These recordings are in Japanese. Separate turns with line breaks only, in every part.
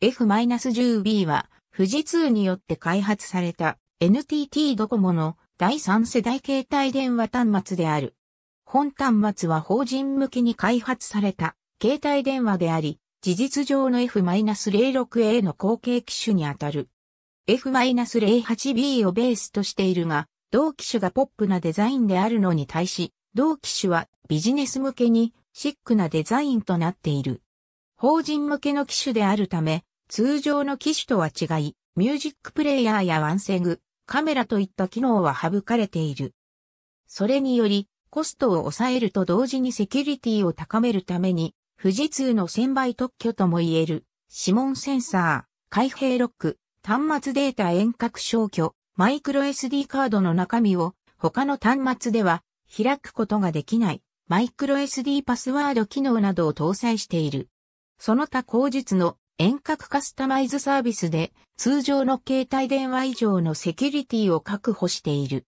F-10B は富士通によって開発された NTT ドコモの第三世代携帯電話端末である。本端末は法人向けに開発された携帯電話であり、事実上の F-06A の後継機種にあたる。F-08B をベースとしているが、同機種がポップなデザインであるのに対し、同機種はビジネス向けにシックなデザインとなっている。法人向けの機種であるため、通常の機種とは違い、ミュージックプレイヤーやワンセグ、カメラといった機能は省かれている。それにより、コストを抑えると同時にセキュリティを高めるために、富士通の1000倍特許とも言える、指紋センサー、開閉ロック、端末データ遠隔消去、マイクロ SD カードの中身を他の端末では開くことができないマイクロ SD パスワード機能などを搭載している。その他後述の遠隔カスタマイズサービスで通常の携帯電話以上のセキュリティを確保している。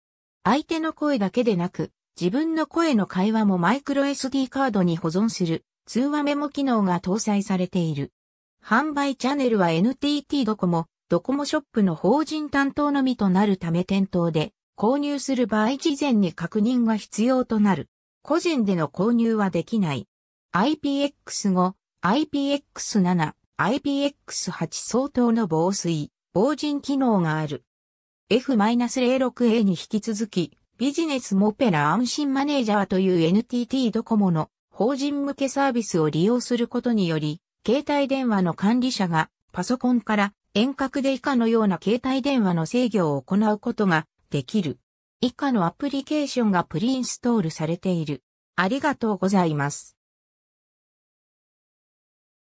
相手の声だけでなく、自分の声の会話もマイクロ SD カードに保存する通話メモ機能が搭載されている。販売チャンネルは NTT ドコモ、ドコモショップの法人担当のみとなるため店頭で購入する場合事前に確認が必要となる。個人での購入はできない。IPX5、IPX7、IPX8 相当の防水、防塵機能がある。F-06A に引き続き、ビジネスモペラ安心マネージャーという NTT ドコモの法人向けサービスを利用することにより、携帯電話の管理者がパソコンから遠隔で以下のような携帯電話の制御を行うことができる。以下のアプリケーションがプリインストールされている。ありがとうご
ざいます。